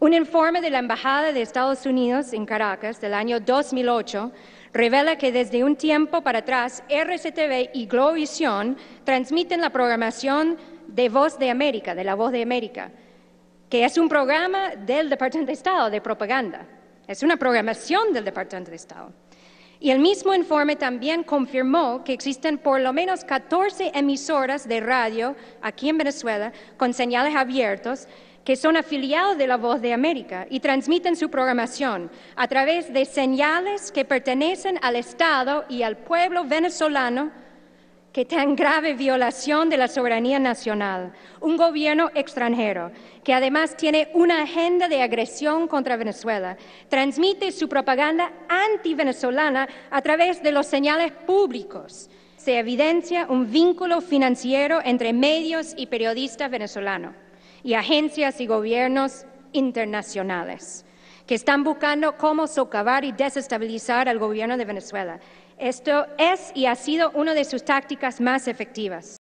Un informe de la Embajada de Estados Unidos en Caracas del año 2008 revela que desde un tiempo para atrás RCTV y Globovisión transmiten la programación de Voz de América, de la Voz de América, que es un programa del Departamento de Estado de propaganda, es una programación del Departamento de Estado. Y el mismo informe también confirmó que existen por lo menos 14 emisoras de radio aquí en Venezuela con señales abiertos que son afiliados de La Voz de América y transmiten su programación a través de señales que pertenecen al Estado y al pueblo venezolano que tan grave violación de la soberanía nacional, un gobierno extranjero que además tiene una agenda de agresión contra Venezuela, transmite su propaganda antivenezolana a través de los señales públicos. Se evidencia un vínculo financiero entre medios y periodistas venezolanos y agencias y gobiernos internacionales que están buscando cómo socavar y desestabilizar al gobierno de Venezuela. Esto es y ha sido una de sus tácticas más efectivas.